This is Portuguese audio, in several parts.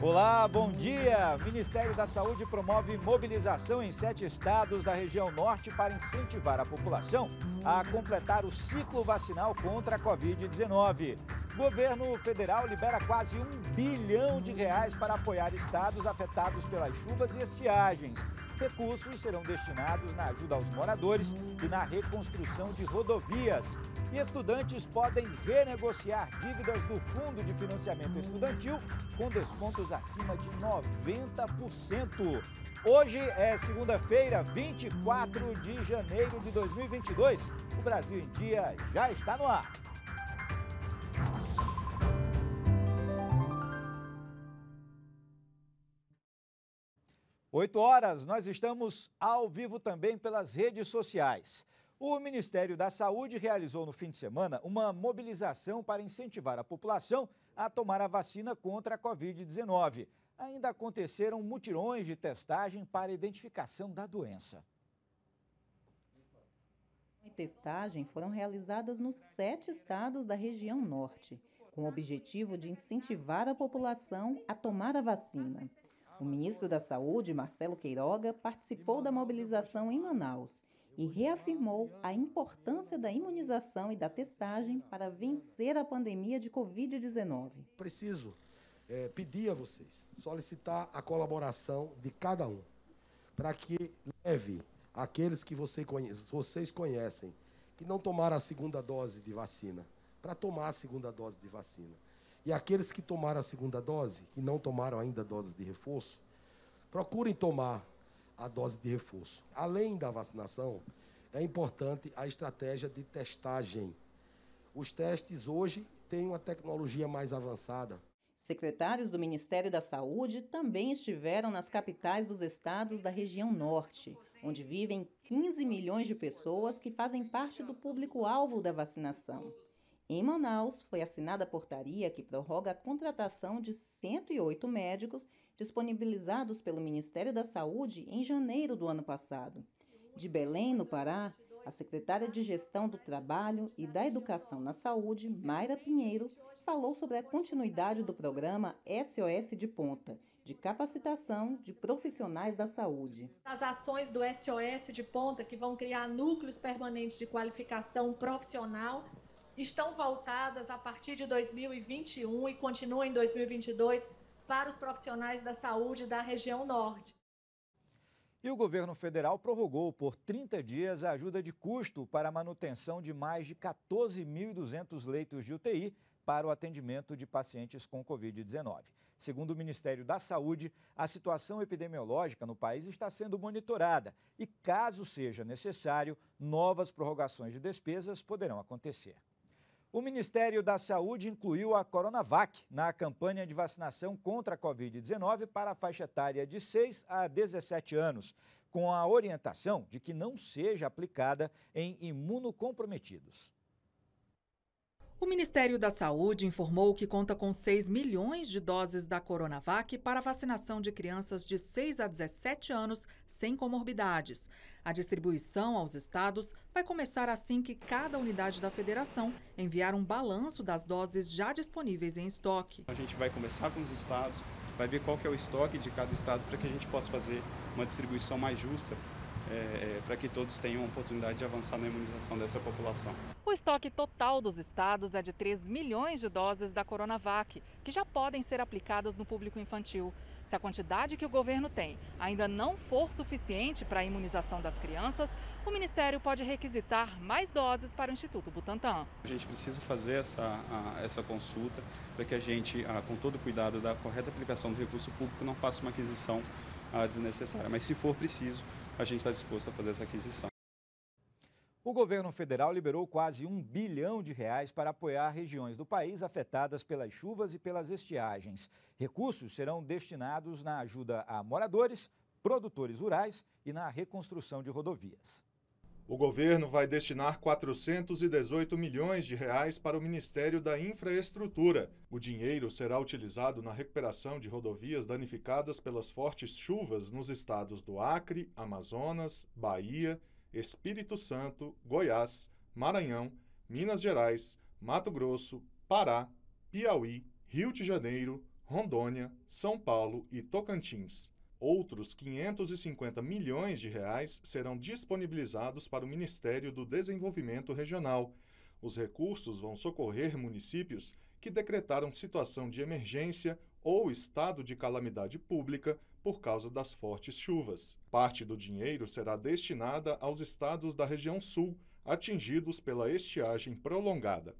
Olá, bom dia! O Ministério da Saúde promove mobilização em sete estados da região norte para incentivar a população a completar o ciclo vacinal contra a Covid-19. Governo federal libera quase um bilhão de reais para apoiar estados afetados pelas chuvas e estiagens. Recursos serão destinados na ajuda aos moradores e na reconstrução de rodovias. E estudantes podem renegociar dívidas do Fundo de Financiamento Estudantil com descontos acima de 90%. Hoje é segunda-feira, 24 de janeiro de 2022. O Brasil em Dia já está no ar. 8 horas, nós estamos ao vivo também pelas redes sociais. O Ministério da Saúde realizou no fim de semana uma mobilização para incentivar a população a tomar a vacina contra a Covid-19. Ainda aconteceram mutirões de testagem para identificação da doença. A testagem foram realizadas nos sete estados da região norte, com o objetivo de incentivar a população a tomar a vacina. O ministro da Saúde, Marcelo Queiroga, participou da mobilização em Manaus e reafirmou a importância da imunização e da testagem para vencer a pandemia de Covid-19. Preciso é, pedir a vocês, solicitar a colaboração de cada um, para que leve aqueles que você conhece, vocês conhecem, que não tomaram a segunda dose de vacina, para tomar a segunda dose de vacina. E aqueles que tomaram a segunda dose, que não tomaram ainda doses de reforço, procurem tomar a dose de reforço. Além da vacinação, é importante a estratégia de testagem. Os testes hoje têm uma tecnologia mais avançada. Secretários do Ministério da Saúde também estiveram nas capitais dos estados da região norte, onde vivem 15 milhões de pessoas que fazem parte do público-alvo da vacinação. Em Manaus, foi assinada a portaria que prorroga a contratação de 108 médicos disponibilizados pelo Ministério da Saúde em janeiro do ano passado. De Belém, no Pará, a secretária de Gestão do Trabalho e da Educação na Saúde, Mayra Pinheiro, falou sobre a continuidade do programa SOS de Ponta, de capacitação de profissionais da saúde. As ações do SOS de Ponta, que vão criar núcleos permanentes de qualificação profissional estão voltadas a partir de 2021 e continuam em 2022 para os profissionais da saúde da região norte. E o governo federal prorrogou por 30 dias a ajuda de custo para a manutenção de mais de 14.200 leitos de UTI para o atendimento de pacientes com Covid-19. Segundo o Ministério da Saúde, a situação epidemiológica no país está sendo monitorada e, caso seja necessário, novas prorrogações de despesas poderão acontecer. O Ministério da Saúde incluiu a Coronavac na campanha de vacinação contra a Covid-19 para a faixa etária de 6 a 17 anos, com a orientação de que não seja aplicada em imunocomprometidos. O Ministério da Saúde informou que conta com 6 milhões de doses da Coronavac para vacinação de crianças de 6 a 17 anos sem comorbidades. A distribuição aos estados vai começar assim que cada unidade da federação enviar um balanço das doses já disponíveis em estoque. A gente vai começar com os estados, vai ver qual é o estoque de cada estado para que a gente possa fazer uma distribuição mais justa é, é para que todos tenham a oportunidade de avançar na imunização dessa população. O estoque total dos estados é de 3 milhões de doses da Coronavac, que já podem ser aplicadas no público infantil. Se a quantidade que o governo tem ainda não for suficiente para a imunização das crianças, o Ministério pode requisitar mais doses para o Instituto Butantan. A gente precisa fazer essa, essa consulta para que a gente, com todo o cuidado da correta aplicação do recurso público, não faça uma aquisição desnecessária. Mas se for preciso, a gente está disposto a fazer essa aquisição. O governo federal liberou quase um bilhão de reais para apoiar regiões do país afetadas pelas chuvas e pelas estiagens. Recursos serão destinados na ajuda a moradores, produtores rurais e na reconstrução de rodovias. O governo vai destinar 418 milhões de reais para o Ministério da Infraestrutura. O dinheiro será utilizado na recuperação de rodovias danificadas pelas fortes chuvas nos estados do Acre, Amazonas, Bahia, Espírito Santo, Goiás, Maranhão, Minas Gerais, Mato Grosso, Pará, Piauí, Rio de Janeiro, Rondônia, São Paulo e Tocantins. Outros 550 milhões de reais serão disponibilizados para o Ministério do Desenvolvimento Regional. Os recursos vão socorrer municípios que decretaram situação de emergência ou estado de calamidade pública por causa das fortes chuvas. Parte do dinheiro será destinada aos estados da região sul atingidos pela estiagem prolongada.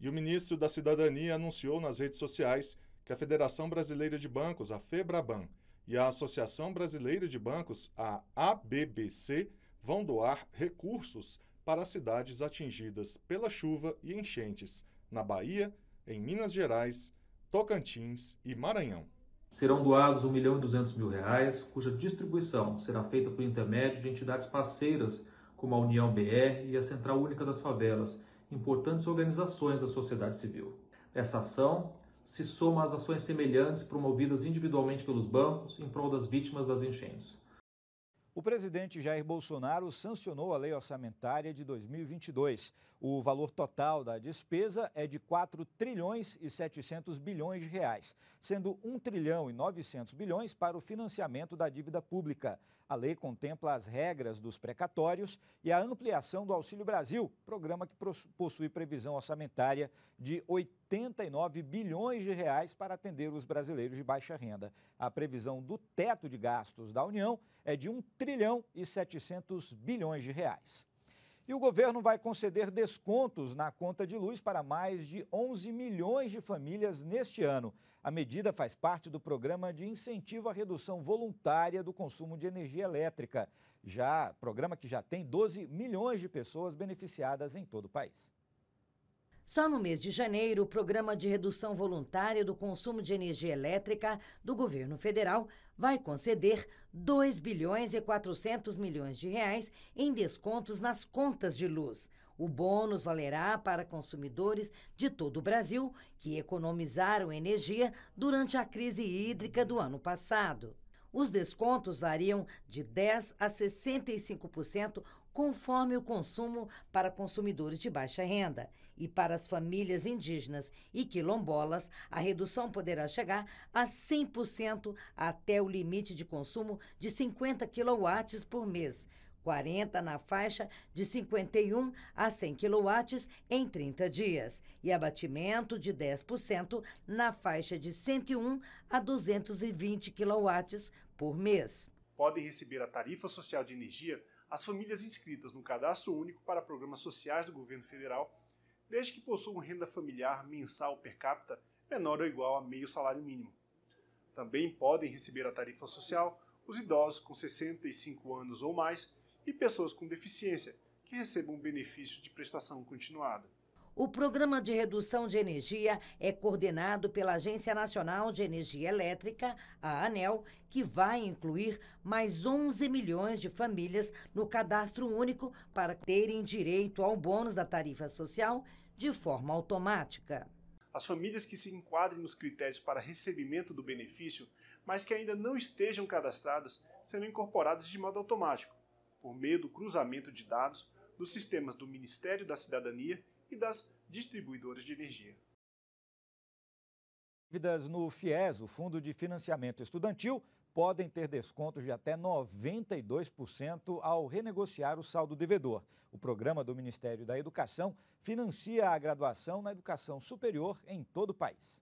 E o ministro da Cidadania anunciou nas redes sociais que a Federação Brasileira de Bancos, a FEBRABAN, e a Associação Brasileira de Bancos, a ABBC, vão doar recursos para cidades atingidas pela chuva e enchentes na Bahia, em Minas Gerais, Tocantins e Maranhão. Serão doados 1 milhão e 200 mil reais, cuja distribuição será feita por intermédio de entidades parceiras como a União BR e a Central Única das Favelas, importantes organizações da sociedade civil. Essa ação se soma às ações semelhantes promovidas individualmente pelos bancos em prol das vítimas das enchentes. O presidente Jair Bolsonaro sancionou a lei orçamentária de 2022. O valor total da despesa é de 4 trilhões e 700 bilhões de reais, sendo 1 trilhão e 900 bilhões para o financiamento da dívida pública. A lei contempla as regras dos precatórios e a ampliação do Auxílio Brasil, programa que possui previsão orçamentária de 89 bilhões de reais para atender os brasileiros de baixa renda. A previsão do teto de gastos da União é de 1 trilhão e 700 bilhões de reais. E o governo vai conceder descontos na conta de luz para mais de 11 milhões de famílias neste ano. A medida faz parte do programa de incentivo à redução voluntária do consumo de energia elétrica, já programa que já tem 12 milhões de pessoas beneficiadas em todo o país. Só no mês de janeiro, o Programa de Redução Voluntária do Consumo de Energia Elétrica do governo federal vai conceder 2 bilhões e 400 milhões de reais em descontos nas contas de luz. O bônus valerá para consumidores de todo o Brasil que economizaram energia durante a crise hídrica do ano passado. Os descontos variam de 10% a 65%, conforme o consumo para consumidores de baixa renda. E para as famílias indígenas e quilombolas, a redução poderá chegar a 100% até o limite de consumo de 50 kW por mês, 40 na faixa de 51 a 100 kW em 30 dias e abatimento de 10% na faixa de 101 a 220 kW por mês. Podem receber a tarifa social de energia as famílias inscritas no Cadastro Único para Programas Sociais do Governo Federal desde que possuam renda familiar mensal per capita menor ou igual a meio salário mínimo. Também podem receber a tarifa social os idosos com 65 anos ou mais e pessoas com deficiência que recebam benefício de prestação continuada. O programa de redução de energia é coordenado pela Agência Nacional de Energia Elétrica, a ANEL, que vai incluir mais 11 milhões de famílias no cadastro único para terem direito ao bônus da tarifa social de forma automática. As famílias que se enquadrem nos critérios para recebimento do benefício, mas que ainda não estejam cadastradas, serão incorporadas de modo automático, por meio do cruzamento de dados dos sistemas do Ministério da Cidadania e das distribuidoras de energia. Dívidas no FIES, o Fundo de Financiamento Estudantil, podem ter descontos de até 92% ao renegociar o saldo devedor. O programa do Ministério da Educação financia a graduação na educação superior em todo o país.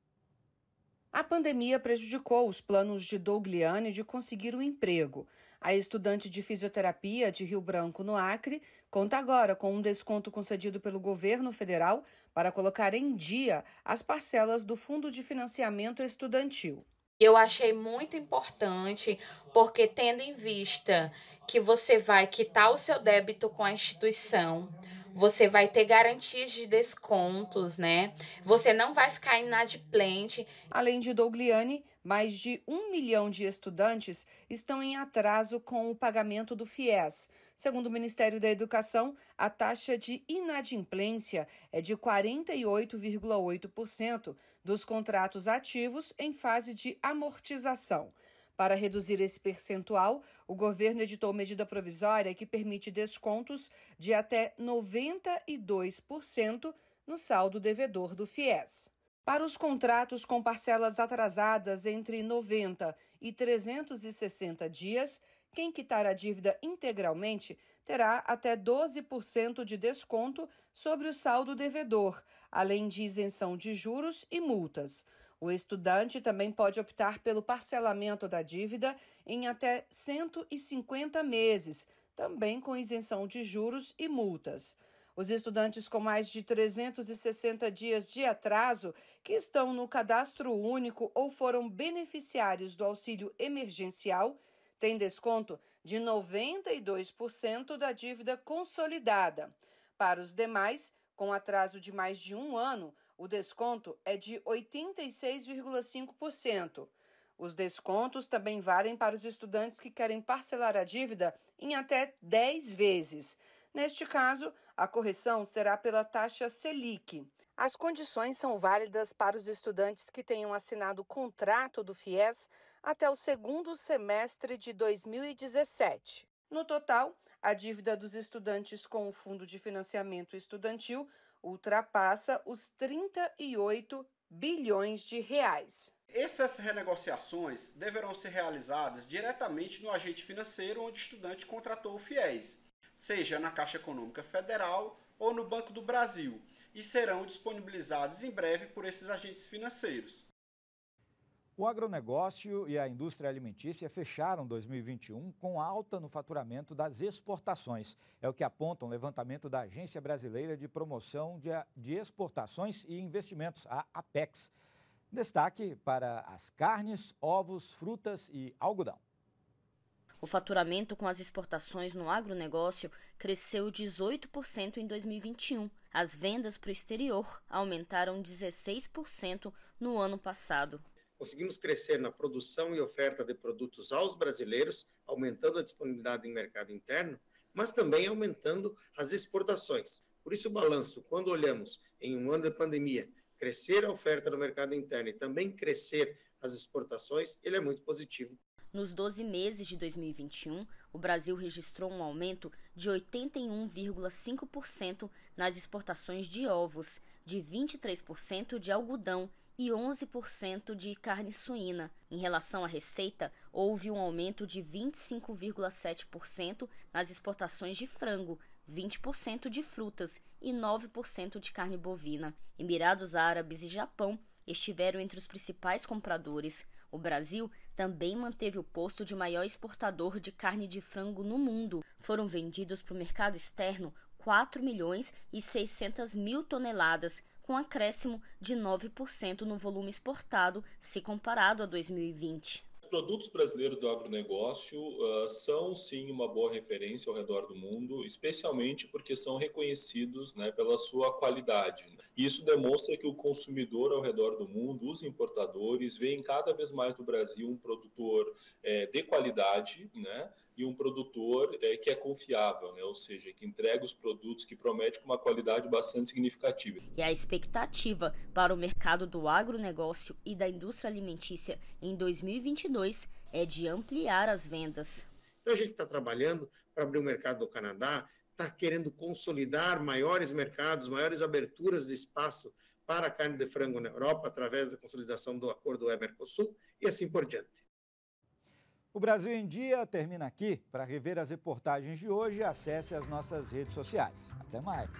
A pandemia prejudicou os planos de Dougliane de conseguir um emprego. A estudante de fisioterapia de Rio Branco, no Acre, conta agora com um desconto concedido pelo governo federal para colocar em dia as parcelas do Fundo de Financiamento Estudantil. Eu achei muito importante, porque tendo em vista que você vai quitar o seu débito com a instituição, você vai ter garantias de descontos, né? Você não vai ficar inadimplente. Além de Dougliani, mais de um milhão de estudantes estão em atraso com o pagamento do FIES. Segundo o Ministério da Educação, a taxa de inadimplência é de 48,8% dos contratos ativos em fase de amortização. Para reduzir esse percentual, o governo editou medida provisória que permite descontos de até 92% no saldo devedor do FIES. Para os contratos com parcelas atrasadas entre 90 e 360 dias, quem quitar a dívida integralmente terá até 12% de desconto sobre o saldo devedor, além de isenção de juros e multas. O estudante também pode optar pelo parcelamento da dívida em até 150 meses, também com isenção de juros e multas. Os estudantes com mais de 360 dias de atraso que estão no cadastro único ou foram beneficiários do auxílio emergencial têm desconto de 92% da dívida consolidada. Para os demais, com atraso de mais de um ano, o desconto é de 86,5%. Os descontos também valem para os estudantes que querem parcelar a dívida em até 10 vezes. Neste caso, a correção será pela taxa Selic. As condições são válidas para os estudantes que tenham assinado o contrato do FIES até o segundo semestre de 2017. No total, a dívida dos estudantes com o Fundo de Financiamento Estudantil ultrapassa os 38 bilhões de reais. Essas renegociações deverão ser realizadas diretamente no agente financeiro onde o estudante contratou o FIES seja na Caixa Econômica Federal ou no Banco do Brasil, e serão disponibilizados em breve por esses agentes financeiros. O agronegócio e a indústria alimentícia fecharam 2021 com alta no faturamento das exportações. É o que aponta um levantamento da Agência Brasileira de Promoção de Exportações e Investimentos, a APEX. Destaque para as carnes, ovos, frutas e algodão. O faturamento com as exportações no agronegócio cresceu 18% em 2021. As vendas para o exterior aumentaram 16% no ano passado. Conseguimos crescer na produção e oferta de produtos aos brasileiros, aumentando a disponibilidade em mercado interno, mas também aumentando as exportações. Por isso, o balanço, quando olhamos em um ano de pandemia, crescer a oferta no mercado interno e também crescer as exportações, ele é muito positivo. Nos 12 meses de 2021, o Brasil registrou um aumento de 81,5% nas exportações de ovos, de 23% de algodão e 11% de carne suína. Em relação à receita, houve um aumento de 25,7% nas exportações de frango, 20% de frutas e 9% de carne bovina. Emirados Árabes e Japão estiveram entre os principais compradores. O Brasil também manteve o posto de maior exportador de carne de frango no mundo. Foram vendidos para o mercado externo 4 milhões e 600 mil toneladas, com acréscimo de 9% no volume exportado se comparado a 2020 produtos brasileiros do agronegócio uh, são sim uma boa referência ao redor do mundo, especialmente porque são reconhecidos né, pela sua qualidade. Isso demonstra que o consumidor ao redor do mundo, os importadores, veem cada vez mais no Brasil um produtor é, de qualidade, né? e um produtor é, que é confiável, né? ou seja, que entrega os produtos que promete com uma qualidade bastante significativa. E a expectativa para o mercado do agronegócio e da indústria alimentícia em 2022 é de ampliar as vendas. Então a gente está trabalhando para abrir o mercado do Canadá, está querendo consolidar maiores mercados, maiores aberturas de espaço para a carne de frango na Europa através da consolidação do acordo é mercosul e assim por diante. O Brasil em Dia termina aqui. Para rever as reportagens de hoje, acesse as nossas redes sociais. Até mais!